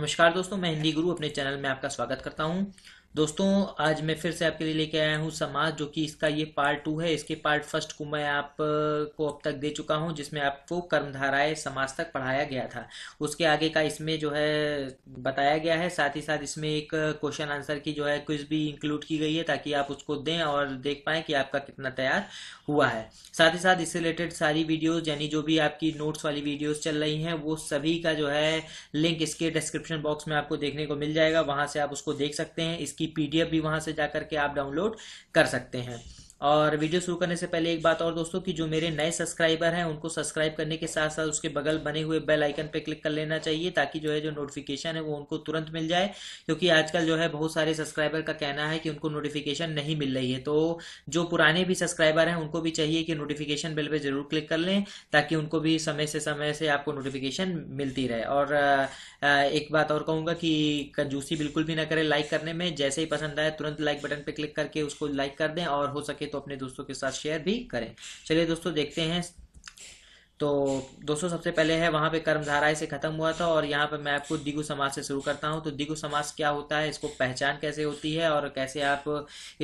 नमस्कार दोस्तों मैं हिंदी गुरु अपने चैनल में आपका स्वागत करता हूं दोस्तों आज मैं फिर से आपके लिए लेके आया हूँ समाज जो कि इसका ये पार्ट टू है इसके पार्ट फर्स्ट को मैं आपको अब तक दे चुका हूँ जिसमें आपको कर्मधाराएं समाज तक पढ़ाया गया था उसके आगे का इसमें जो है बताया गया है साथ ही साथ इसमें एक क्वेश्चन आंसर की जो है क्विज भी इंक्लूड की गई है ताकि आप उसको दें और देख पाए कि आपका कितना तैयार हुआ है साथ ही साथ इससे रिलेटेड सारी वीडियोज यानी जो भी आपकी नोट्स वाली वीडियोज चल रही है वो सभी का जो है लिंक इसके डिस्क्रिप्शन बॉक्स में आपको देखने को मिल जाएगा वहां से आप उसको देख सकते हैं इस इसकी पीडीएफ भी वहां से जाकर के आप डाउनलोड कर सकते हैं और वीडियो शुरू करने से पहले एक बात और दोस्तों कि जो मेरे नए सब्सक्राइबर हैं उनको सब्सक्राइब करने के साथ साथ उसके बगल बने हुए बेल आइकन पे क्लिक कर लेना चाहिए ताकि जो है जो नोटिफिकेशन है वो उनको तुरंत मिल जाए क्योंकि आजकल जो है बहुत सारे सब्सक्राइबर का कहना है कि उनको नोटिफिकेशन नहीं मिल रही है तो जो पुराने भी सब्सक्राइबर हैं उनको भी चाहिए कि नोटिफिकेशन बिल पर जरूर क्लिक कर लें ताकि उनको भी समय से समय से आपको नोटिफिकेशन मिलती रहे और एक बात और कहूँगा कि कंजूसी बिल्कुल भी ना करें लाइक करने में जैसे ही पसंद आए तुरंत लाइक बटन पर क्लिक करके उसको लाइक कर दें और हो सके तो तो अपने दोस्तों के साथ शेयर भी करें चलिए दोस्तों देखते हैं तो दोस्तों सबसे पहले है वहाँ पे कर्मधारा से खत्म हुआ था और यहाँ पे मैं आपको दिगु समाज से शुरू करता हूँ तो दिगु समाज क्या होता है इसको पहचान कैसे होती है और कैसे आप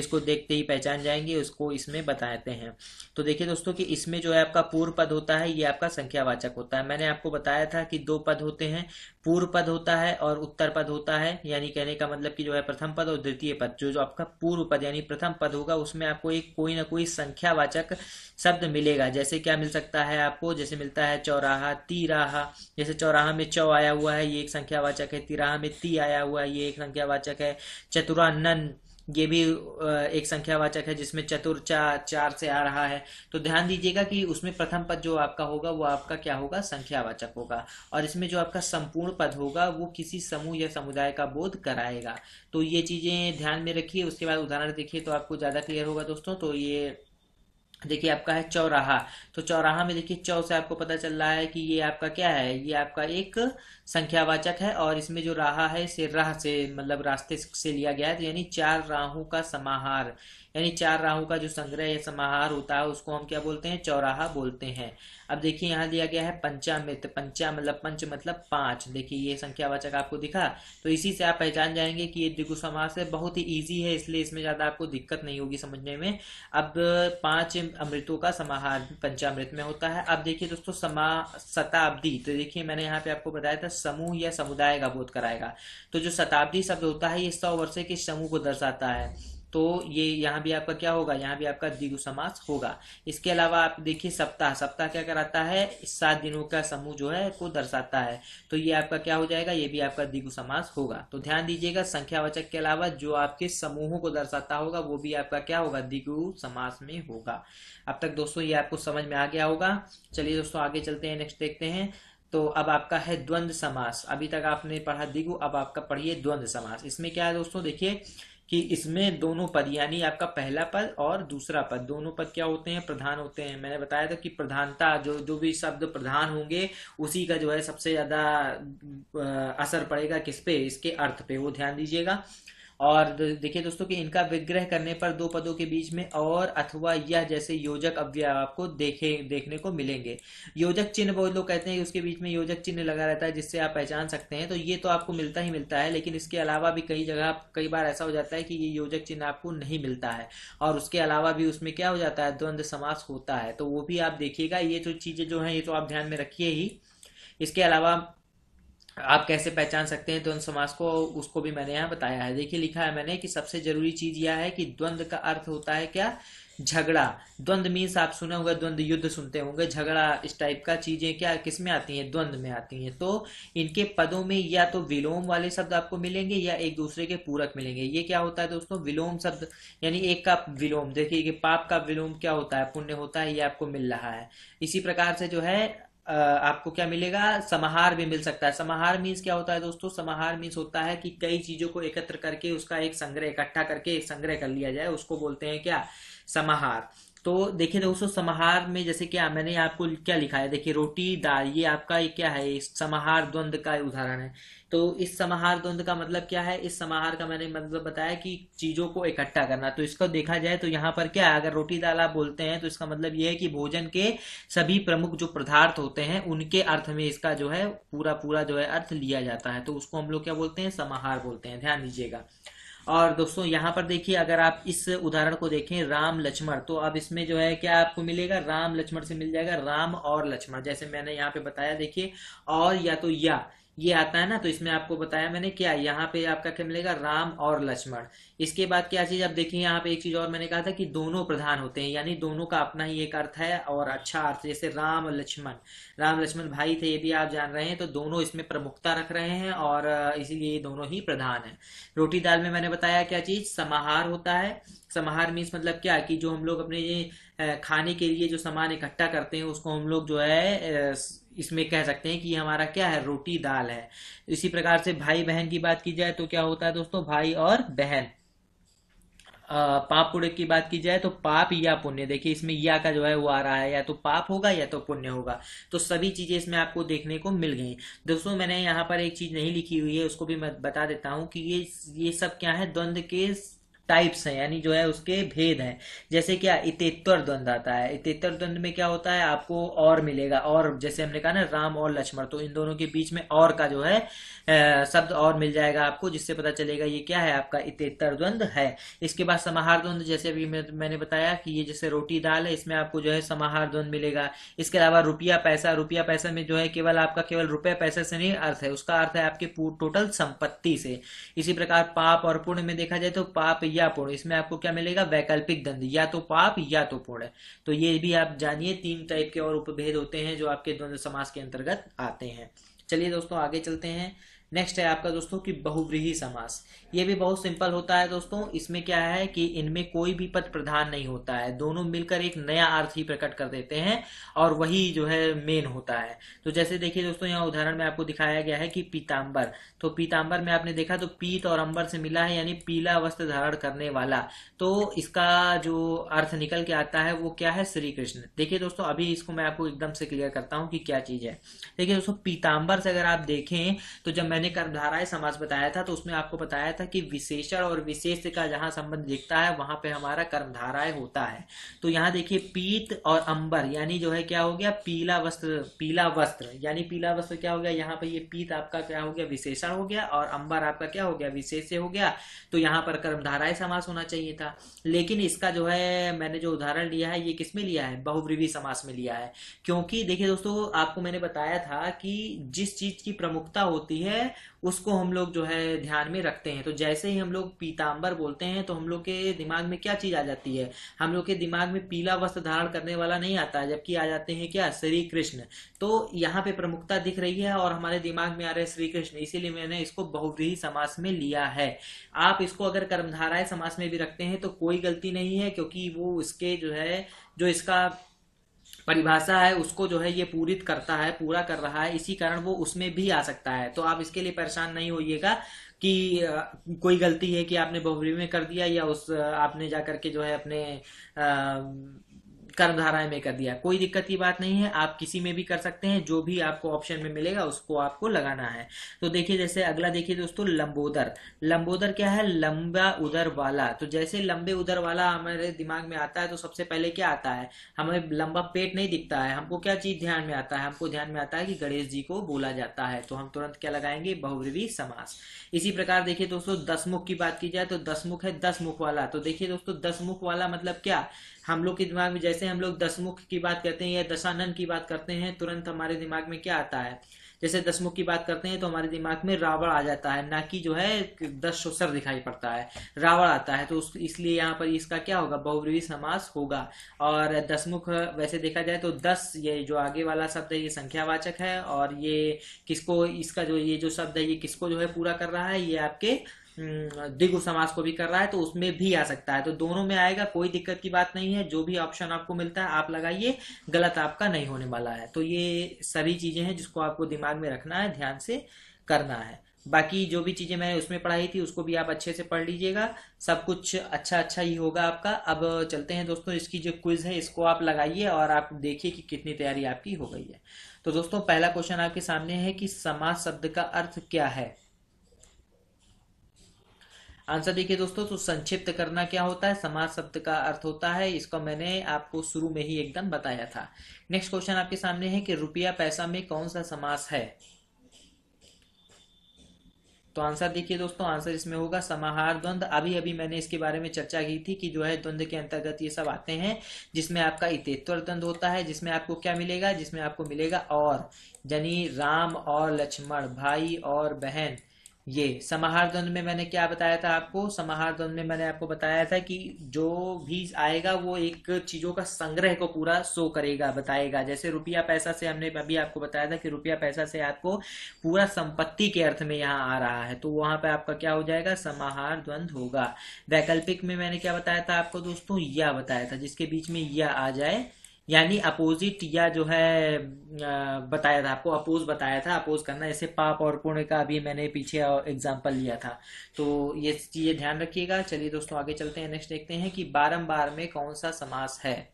इसको देखते ही पहचान जाएंगे उसको इसमें बताते हैं तो देखिए दोस्तों कि इसमें जो है आपका पूर्व पद होता है ये आपका संख्यावाचक होता है मैंने आपको बताया था कि दो पद होते हैं पूर्व पद होता है और उत्तर पद होता है यानी कहने का मतलब कि जो है प्रथम पद और द्वितीय पद जो जो आपका पूर्व पद यानी प्रथम पद होगा उसमें आपको एक कोई ना कोई संख्यावाचक शब्द मिलेगा जैसे क्या मिल सकता है आपको जैसे मिलता है चौराहा तिराहा जैसे चौराहा में चौ आया हुआ है ये एक संख्यावाचक है तिराहा में ती आया हुआ है ये एक संख्यावाचक है चतुरानन ये भी एक संख्यावाचक है जिसमें चतुर चा, चार से आ रहा है तो ध्यान दीजिएगा कि उसमें प्रथम पद जो आपका होगा वो आपका क्या होगा संख्यावाचक होगा और इसमें जो आपका संपूर्ण पद होगा वो किसी समूह या समुदाय का बोध कराएगा तो ये चीजें ध्यान में रखिए उसके बाद उदाहरण देखिए तो आपको ज्यादा क्लियर होगा दोस्तों तो ये देखिए आपका है चौराहा तो चौराहा में देखिए चौ से आपको पता चल रहा है कि ये आपका क्या है ये आपका एक संख्यावाचक है और इसमें जो राहा है इसे राह से मतलब रास्ते से लिया गया है तो यानी चार राहों का समाहार यानी चार राहों का जो संग्रह या समाहार होता है उसको हम क्या बोलते हैं चौराहा बोलते हैं अब देखिए यहाँ दिया गया है पंचामृत पंचा मतलब पंच मतलब पांच देखिए ये संख्यावाचक आपको दिखा तो इसी से आप पहचान जाएंगे कि ये द्विगु समास है बहुत ही ईजी है इसलिए इसमें ज्यादा आपको दिक्कत नहीं होगी समझने में अब पांच अमृतों का समाहार पंचामृत में होता है अब देखिए दोस्तों समा शताब्दी तो देखिए मैंने यहाँ पे आपको बताया था समूह या समुदाय का बोध कराएगा तो जो शताब्दी शब्द होता है ये सौ वर्ष के समूह को दर्शाता है तो ये यहाँ भी आपका क्या होगा यहाँ भी आपका दिगु समास होगा इसके अलावा आप देखिए सप्ताह सप्ताह क्या कराता है सात दिनों का समूह जो है को दर्शाता है तो ये आपका क्या हो जाएगा ये भी आपका दिगु समास होगा तो ध्यान दीजिएगा वचक के अलावा जो आपके समूहों को दर्शाता होगा वो भी आपका क्या होगा दिगु समास में होगा अब तक दोस्तों ये आपको समझ में आ गया होगा चलिए दोस्तों आगे चलते हैं नेक्स्ट देखते हैं तो अब आपका है द्वंद्व समास अभी तक आपने पढ़ा दिगु अब आपका पढ़िए द्वंद्व समास इसमें क्या है दोस्तों देखिए कि इसमें दोनों पद यानी आपका पहला पद और दूसरा पद दोनों पद क्या होते हैं प्रधान होते हैं मैंने बताया था कि प्रधानता जो जो भी शब्द प्रधान होंगे उसी का जो है सबसे ज्यादा असर पड़ेगा किस पे इसके अर्थ पे वो ध्यान दीजिएगा और देखिए दोस्तों कि इनका विग्रह करने पर दो पदों के बीच में और अथवा यह जैसे योजक अव्यय आपको देखे देखने को मिलेंगे योजक चिन्ह बहुत लोग कहते हैं कि उसके बीच में योजक चिन्ह लगा रहता है जिससे आप पहचान सकते हैं तो ये तो आपको मिलता ही मिलता है लेकिन इसके अलावा भी कई जगह कई बार ऐसा हो जाता है कि ये योजक चिन्ह आपको नहीं मिलता है और उसके अलावा भी उसमें क्या हो जाता है द्वंद्व समास होता है तो वो भी आप देखिएगा ये जो चीज़ें जो हैं ये तो आप ध्यान में रखिए ही इसके अलावा आप कैसे पहचान सकते हैं द्वंद समास को उसको भी मैंने यहाँ बताया है देखिए लिखा है मैंने कि सबसे जरूरी चीज यह है कि द्वंद का अर्थ होता है क्या झगड़ा द्वंद मीन्स आप सुने होंगे द्वंद युद्ध सुनते होंगे झगड़ा इस टाइप का चीजें क्या किस में आती हैं द्वंद में आती हैं तो इनके पदों में या तो विलोम वाले शब्द आपको मिलेंगे या एक दूसरे के पूरक मिलेंगे ये क्या होता है दोस्तों विलोम शब्द यानी एक का विलोम देखिए पाप का विलोम क्या होता है पुण्य होता है ये आपको मिल रहा है इसी प्रकार से जो है आपको क्या मिलेगा समाहार भी मिल सकता है समाहार मीन्स क्या होता है दोस्तों समाहार मीन्स होता है कि कई चीजों को एकत्र करके उसका एक संग्रह इकट्ठा करके एक संग्रह कर लिया जाए उसको बोलते हैं क्या समाहार तो देखिए दोस्तों समाहार में जैसे क्या मैंने आपको क्या लिखा है देखिए रोटी दाल ये आपका ये क्या है समाहार द्वंद का उदाहरण है तो इस समाहार द्वंद का मतलब क्या है इस समाहार का मैंने मतलब बताया कि चीजों को इकट्ठा करना तो इसको देखा जाए तो यहाँ पर क्या है अगर रोटी दाल आप बोलते हैं तो इसका मतलब ये है कि भोजन के सभी प्रमुख जो पदार्थ होते हैं उनके अर्थ में इसका जो है पूरा पूरा जो है अर्थ लिया जाता है तो उसको हम लोग क्या बोलते हैं समाहार बोलते हैं ध्यान दीजिएगा और दोस्तों यहाँ पर देखिए अगर आप इस उदाहरण को देखें राम लक्ष्मण तो अब इसमें जो है क्या आपको मिलेगा राम लक्ष्मण से मिल जाएगा राम और लक्ष्मण जैसे मैंने यहाँ पे बताया देखिए और या तो या ये आता है ना तो इसमें आपको बताया मैंने क्या यहाँ पे आपका क्या मिलेगा राम और लक्ष्मण इसके बाद क्या चीज आप देखिए यहाँ पे एक चीज और मैंने कहा था कि दोनों प्रधान होते हैं यानी दोनों का अपना ही एक अर्थ है और अच्छा अर्थ जैसे राम लक्ष्मण राम लक्ष्मण भाई थे ये भी आप जान रहे हैं तो दोनों इसमें प्रमुखता रख रहे हैं और इसीलिए ये दोनों ही प्रधान है रोटी दाल में मैंने बताया क्या चीज समाहार होता है समाहार मीन्स मतलब क्या कि जो हम लोग अपने खाने के लिए जो सामान इकट्ठा करते हैं उसको हम लोग जो है इसमें कह सकते हैं कि हमारा क्या है रोटी दाल है इसी प्रकार से भाई बहन की बात की जाए तो क्या होता है दोस्तों भाई और बहन पाप पुण्य की बात की जाए तो पाप या पुण्य देखिए इसमें या का जो है वो आ रहा है या तो पाप होगा या तो पुण्य होगा तो सभी चीजें इसमें आपको देखने को मिल गई दोस्तों मैंने यहाँ पर एक चीज नहीं लिखी हुई है उसको भी मैं बता देता हूँ कि ये ये सब क्या है द्वंद्व के टाइप्स हैं यानी जो है उसके भेद हैं जैसे क्या इतेत्वर द्वंद आता है इतेत्वर द्वंद में क्या होता है आपको और मिलेगा और जैसे हमने कहा ना राम और लक्ष्मण तो इन दोनों के बीच में और का जो है शब्द और मिल जाएगा आपको जिससे पता चलेगा ये क्या है आपका इतेत्तर द्वंद है इसके बाद समाहार द्वंद जैसे अभी मैंने बताया कि ये जैसे रोटी दाल है इसमें आपको जो है समाहार द्वंद मिलेगा इसके अलावा रुपया पैसा रुपया पैसा में जो है केवल आपका केवल रुपये पैसे से नहीं अर्थ है उसका अर्थ है आपके टोटल संपत्ति से इसी प्रकार पाप और पुण्य में देखा जाए तो पाप या या पुण इसमें आपको क्या मिलेगा वैकल्पिक द्वंद या तो पाप या तो पुण्य तो ये भी आप जानिए तीन टाइप के और उपभेद होते हैं जो आपके द्वंद्व समास के अंतर्गत आते हैं चलिए दोस्तों आगे चलते हैं नेक्स्ट है आपका दोस्तों कि बहुव्रीही समास ये भी बहुत सिंपल होता है दोस्तों इसमें क्या है कि इनमें कोई भी पद प्रधान नहीं होता है दोनों मिलकर एक नया अर्थ ही प्रकट कर देते हैं और वही जो है मेन होता है तो जैसे देखिए दोस्तों यहाँ उदाहरण में आपको दिखाया गया है कि पीताम्बर तो पीताम्बर में आपने देखा तो पीत और अंबर से मिला है यानी पीला वस्त्र धारण करने वाला तो इसका जो अर्थ निकल के आता है वो क्या है श्री कृष्ण देखिये दोस्तों अभी इसको मैं आपको एकदम से क्लियर करता हूँ कि क्या चीज है देखिये दोस्तों पीताम्बर से अगर आप देखें तो जब मैं मैंने कर्मधाराय समाज बताया था तो उसमें आपको बताया था कि विशेषण और विशेष का जहां संबंध दिखता है वहां पे हमारा कर्मधाराय होता है तो यहाँ देखिए पीत और अंबर यानी जो है क्या हो गया पीला वस्त्र पीला वस्त्र यानी पीला वस्त्र क्या हो गया यहाँ पे ये पीत आपका क्या हो गया विशेषण हो गया और अंबर आपका क्या हो गया विशेष हो गया तो यहाँ पर कर्मधाराय समास होना चाहिए था लेकिन इसका जो है मैंने जो उदाहरण लिया है ये किसमें लिया है बहुव्रीवी समास में लिया है क्योंकि देखिये दोस्तों आपको मैंने बताया था कि जिस चीज की प्रमुखता होती है उसको हम लोग जो है ध्यान में रखते हैं तो जैसे ही हम लोग पीताम्बर बोलते हैं तो हम लोग के दिमाग में क्या चीज आ जाती है हम लोग के दिमाग में पीला वस्त्र धारण करने वाला नहीं आता जबकि आ जाते हैं क्या श्री कृष्ण तो यहाँ पे प्रमुखता दिख रही है और हमारे दिमाग में आ रहे श्री कृष्ण इसीलिए मैंने इसको बहुव्रीही समास में लिया है आप इसको अगर कर्मधाराएं समास में भी रखते हैं तो कोई गलती नहीं है क्योंकि वो इसके जो है जो इसका परिभाषा है उसको जो है ये पूरित करता है पूरा कर रहा है इसी कारण वो उसमें भी आ सकता है तो आप इसके लिए परेशान नहीं होइएगा कि कोई गलती है कि आपने बहुबरी में कर दिया या उस आपने जाकर के जो है अपने आ, कर्म धाराएं में कर दिया कोई दिक्कत की बात नहीं है आप किसी में भी कर सकते हैं जो भी आपको ऑप्शन में मिलेगा उसको आपको लगाना है तो देखिए जैसे अगला देखिए दोस्तों लंबोदर लंबोदर क्या है लंबा उदर वाला तो जैसे लंबे उदर वाला हमारे दिमाग में आता है तो सबसे पहले क्या आता है हमें लंबा पेट नहीं दिखता है हमको क्या चीज ध्यान में आता है हमको ध्यान में आता है कि गणेश जी को बोला जाता है तो हम तुरंत क्या लगाएंगे बहुव्रीवी समास इसी प्रकार देखिए दोस्तों दस मुख की बात की जाए तो दस मुख है दस मुख वाला तो देखिए दोस्तों दस मुख वाला मतलब क्या हम लोग के दिमाग में जैसे हम लोग दसमुख की बात करते हैं या दशानन की बात करते हैं तुरंत हमारे दिमाग में क्या आता है जैसे दसमुख की बात करते हैं तो हमारे दिमाग में रावण आ जाता है ना कि जो है दस शोसर दिखाई पड़ता है रावण आता है तो उस इसलिए यहाँ पर इसका क्या होगा बहुब्रीवी समास होगा और दसमुख वैसे देखा जाए तो दस ये जो आगे वाला शब्द है ये संख्यावाचक है और ये किसको इसका जो ये जो शब्द है ये किसको जो है पूरा कर रहा है ये आपके हम्म, दिग्व समास को भी कर रहा है तो उसमें भी आ सकता है तो दोनों में आएगा कोई दिक्कत की बात नहीं है जो भी ऑप्शन आपको मिलता है आप लगाइए गलत आपका नहीं होने वाला है तो ये सभी चीजें हैं जिसको आपको दिमाग में रखना है ध्यान से करना है बाकी जो भी चीजें मैंने उसमें पढ़ाई थी उसको भी आप अच्छे से पढ़ लीजिएगा सब कुछ अच्छा अच्छा ही होगा आपका अब चलते हैं दोस्तों इसकी जो क्विज है इसको आप लगाइए और आप देखिए कि कितनी तैयारी आपकी हो गई है तो दोस्तों पहला क्वेश्चन आपके सामने है कि समाज शब्द का अर्थ क्या है आंसर देखिए दोस्तों तो संक्षिप्त करना क्या होता है समाज शब्द का अर्थ होता है इसको मैंने आपको शुरू में ही एकदम बताया था नेक्स्ट क्वेश्चन आपके सामने है कि रुपया पैसा में कौन सा समास है तो आंसर देखिए दोस्तों आंसर इसमें होगा समाहार द्वंद अभी अभी मैंने इसके बारे में चर्चा की थी कि जो है द्वंद के अंतर्गत ये सब आते हैं जिसमें आपका इतेत्वर द्वंद होता है जिसमें आपको क्या मिलेगा जिसमें आपको मिलेगा और यानी राम और लक्ष्मण भाई और बहन ये समाहार द्वंद में मैंने क्या बताया था आपको समाहार द्वंद में मैंने आपको बताया था कि जो भी आएगा वो एक चीजों का संग्रह को पूरा शो करेगा बताएगा जैसे रुपया पैसा से हमने अभी आपको बताया था कि रुपया पैसा से आपको पूरा संपत्ति के अर्थ में यहाँ आ रहा है तो वहां पे आपका क्या हो जाएगा समाहार द्वंद होगा वैकल्पिक में मैंने क्या बताया था आपको दोस्तों या बताया था जिसके बीच में या आ जाए यानी अपोजिट या जो है बताया था आपको अपोज बताया था अपोज करना जैसे पाप और पुण्य का अभी मैंने पीछे एग्जाम्पल लिया था तो ये चीजें ध्यान रखिएगा चलिए दोस्तों आगे चलते हैं नेक्स्ट देखते हैं कि बारम्बार में कौन सा समास है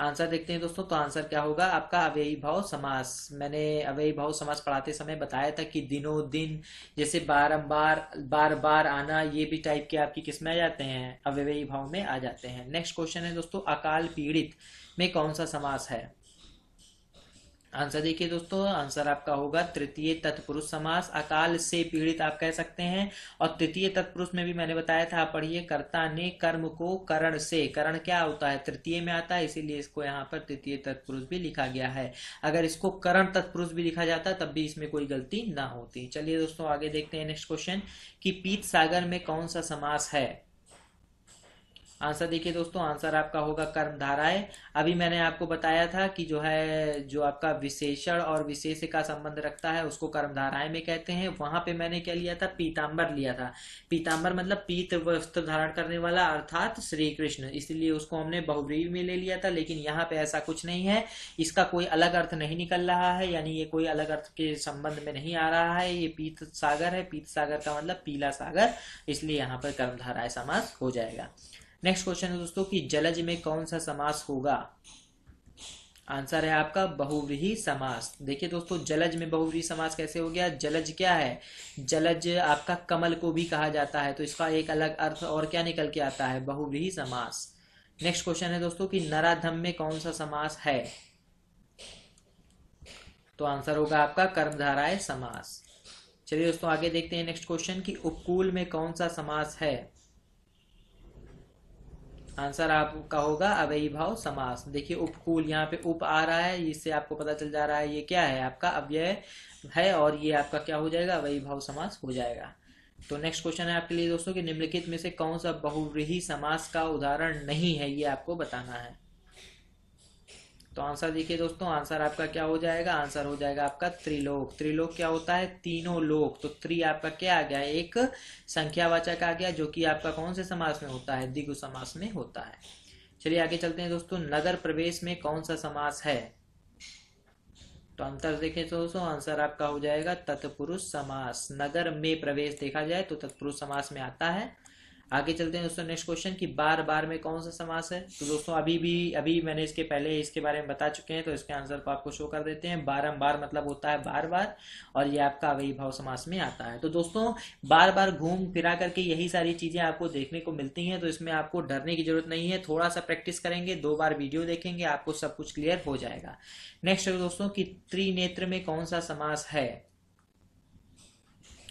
आंसर देखते हैं दोस्तों तो आंसर क्या होगा आपका अवेयी भाव समास मैंने अवेयी भाव समास पढ़ाते समय बताया था कि दिनों दिन जैसे बारम्बार बार बार आना ये भी टाइप के आपकी किस्में आ जाते हैं अवेयी भाव में आ जाते हैं नेक्स्ट क्वेश्चन है दोस्तों अकाल पीड़ित में कौन सा समास है आंसर देखिए दोस्तों आंसर आपका होगा तृतीय तत्पुरुष समास अकाल से पीड़ित आप कह सकते हैं और तृतीय तत्पुरुष में भी मैंने बताया था पढ़िए कर्ता ने कर्म को करण से करण क्या होता है तृतीय में आता है इसीलिए इसको यहाँ पर तृतीय तत्पुरुष भी लिखा गया है अगर इसको करण तत्पुरुष भी लिखा जाता तब भी इसमें कोई गलती ना होती चलिए दोस्तों आगे देखते हैं नेक्स्ट क्वेश्चन की पीत सागर में कौन सा समास है आंसर देखिए दोस्तों आंसर आपका होगा कर्म धाराएं अभी मैंने आपको बताया था कि जो है जो आपका विशेषण और विशेष का संबंध रखता है उसको कर्म धाराएं में कहते हैं वहां पे मैंने क्या लिया था पीताम्बर लिया था पीताम्बर मतलब पीत वस्त्र धारण करने वाला अर्थात श्री कृष्ण इसलिए उसको हमने बहुब्रीवी में ले लिया था लेकिन यहाँ पे ऐसा कुछ नहीं है इसका कोई अलग अर्थ नहीं निकल रहा है यानी ये कोई अलग अर्थ के संबंध में नहीं आ रहा है ये पीत सागर है पीत सागर का मतलब पीला सागर इसलिए यहाँ पर धाराएं समास हो जाएगा नेक्स्ट क्वेश्चन है दोस्तों कि जलज में कौन सा समास होगा आंसर है आपका बहुव्रीही समास देखिए दोस्तों जलज में बहुव्रीही समास कैसे हो गया जलज क्या है जलज आपका कमल को भी कहा जाता है तो इसका एक अलग अर्थ और क्या निकल के आता है बहुव्रीही समास नेक्स्ट क्वेश्चन है दोस्तों कि नराधम में कौन सा समास है तो आंसर होगा आपका कर्मधाराय समास चलिए दोस्तों आगे देखते हैं नेक्स्ट क्वेश्चन कि उपकूल में कौन सा समास है आंसर आपका होगा अव्ययी भाव समास देखिए उपकूल यहाँ पे उप आ रहा है इससे आपको पता चल जा रहा है ये क्या है आपका अव्यय है और ये आपका क्या हो जाएगा अव्ययी भाव समास हो जाएगा तो नेक्स्ट क्वेश्चन है आपके लिए दोस्तों कि निम्नलिखित में से कौन सा बहुव्रीही समास का उदाहरण नहीं है ये आपको बताना है तो आंसर देखिए दोस्तों आंसर आपका क्या हो जाएगा आंसर हो जाएगा आपका त्रिलोक त्रिलोक क्या होता है तीनों लोक तो त्रि आपका क्या आ गया एक संख्यावाचक आ गया जो कि आपका कौन से समास में होता है दिगु समास में होता है चलिए आगे चलते हैं दोस्तों नगर प्रवेश में कौन सा समास है तो अंतर देखें तो दोस्तों आंसर आपका हो जाएगा तत्पुरुष समास नगर में प्रवेश देखा जाए तो तत्पुरुष समास में आता है आगे चलते हैं दोस्तों नेक्स्ट क्वेश्चन कि बार बार में कौन सा समास है तो दोस्तों अभी भी अभी मैंने इसके पहले इसके बारे में बता चुके हैं तो इसके आंसर को आपको शो कर देते हैं बारम्बार मतलब होता है बार बार और ये आपका अवैध भाव समास में आता है तो दोस्तों बार बार घूम फिरा करके यही सारी चीजें आपको देखने को मिलती है तो इसमें आपको डरने की जरूरत नहीं है थोड़ा सा प्रैक्टिस करेंगे दो बार वीडियो देखेंगे आपको सब कुछ क्लियर हो जाएगा नेक्स्ट दोस्तों की त्रिनेत्र में कौन सा समास है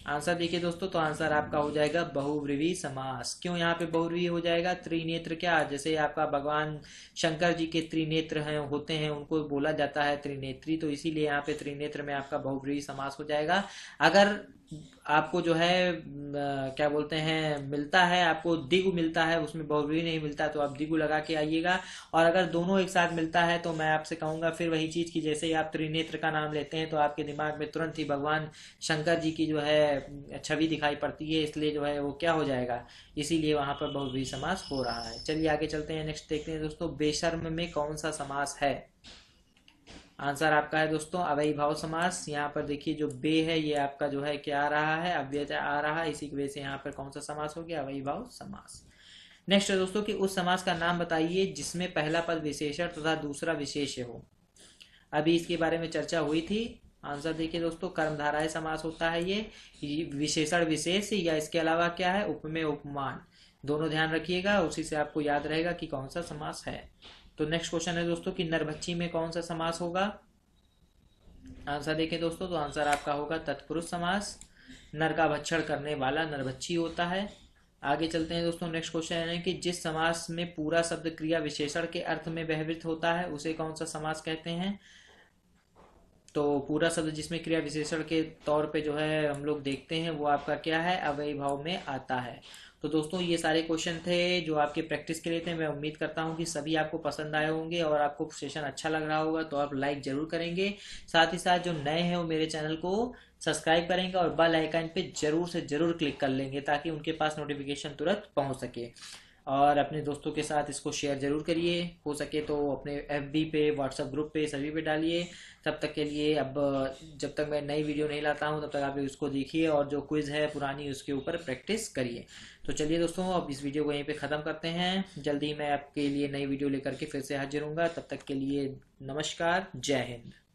आंसर देखिए दोस्तों तो आंसर आपका हो जाएगा बहुव्रीवी समास क्यों यहाँ पे बहुव्रीवी हो जाएगा त्रिनेत्र क्या जैसे आपका भगवान शंकर जी के त्रिनेत्र हैं होते हैं उनको बोला जाता है त्रिनेत्री तो इसीलिए यहाँ पे त्रिनेत्र में आपका बहुव्रीवी समास हो जाएगा अगर आपको जो है क्या बोलते हैं मिलता है आपको दिगु मिलता है उसमें बहुवी नहीं मिलता तो आप दिगु लगा के आइएगा और अगर दोनों एक साथ मिलता है तो मैं आपसे कहूंगा फिर वही चीज की जैसे ही आप त्रिनेत्र का नाम लेते हैं तो आपके दिमाग में तुरंत ही भगवान शंकर जी की जो है छवि अच्छा दिखाई पड़ती है इसलिए जो है वो क्या हो जाएगा इसीलिए वहां पर बहुवी समास हो रहा है चलिए आगे चलते हैं नेक्स्ट देखते हैं दोस्तों बेशर्म में कौन सा समास है आंसर आपका है दोस्तों अवयी भाव समास यहाँ पर देखिए जो बे है ये आपका जो है क्या आ रहा है अव्य आ रहा है इसी की वजह से यहाँ पर कौन सा समास हो गया अवयी भाव समास नेक्स्ट है दोस्तों कि उस समास का नाम बताइए जिसमें पहला पद विशेषण तथा तो दूसरा विशेष्य हो अभी इसके बारे में चर्चा हुई थी आंसर देखिए दोस्तों कर्मधारा समास होता है ये विशेषण विशेष या इसके अलावा क्या है उपमेय उपमान दोनों ध्यान रखिएगा उसी से आपको याद रहेगा कि कौन सा समास है तो नेक्स्ट क्वेश्चन है दोस्तों कि नरभच्छी में कौन सा समास होगा आंसर देखिए दोस्तों तो आंसर आपका होगा तत्पुरुष समास नर का भक्षण करने वाला नरभच्छी होता है आगे चलते हैं दोस्तों नेक्स्ट क्वेश्चन है कि जिस समास में पूरा शब्द क्रिया विशेषण के अर्थ में व्यवहित होता है उसे कौन सा समास कहते हैं तो पूरा शब्द जिसमें क्रिया विशेषण के तौर पे जो है हम लोग देखते हैं वो आपका क्या है अवय भाव में आता है तो दोस्तों ये सारे क्वेश्चन थे जो आपके प्रैक्टिस के लिए थे मैं उम्मीद करता हूँ कि सभी आपको पसंद आए होंगे और आपको सेशन अच्छा लग रहा होगा तो आप लाइक जरूर करेंगे साथ ही साथ जो नए हैं वो मेरे चैनल को सब्सक्राइब करेंगे और बेल आइकन पे जरूर से जरूर क्लिक कर लेंगे ताकि उनके पास नोटिफिकेशन तुरंत पहुंच सके और अपने दोस्तों के साथ इसको शेयर ज़रूर करिए हो सके तो अपने एफ पे व्हाट्सअप ग्रुप पे सभी पे डालिए तब तक के लिए अब जब तक मैं नई वीडियो नहीं लाता हूँ तब तक आप उसको देखिए और जो क्विज़ है पुरानी उसके ऊपर प्रैक्टिस करिए तो चलिए दोस्तों अब इस वीडियो को यहीं पे ख़त्म करते हैं जल्दी मैं आपके लिए नई वीडियो लेकर के फिर से हाजिर हूँ तब तक के लिए नमस्कार जय हिंद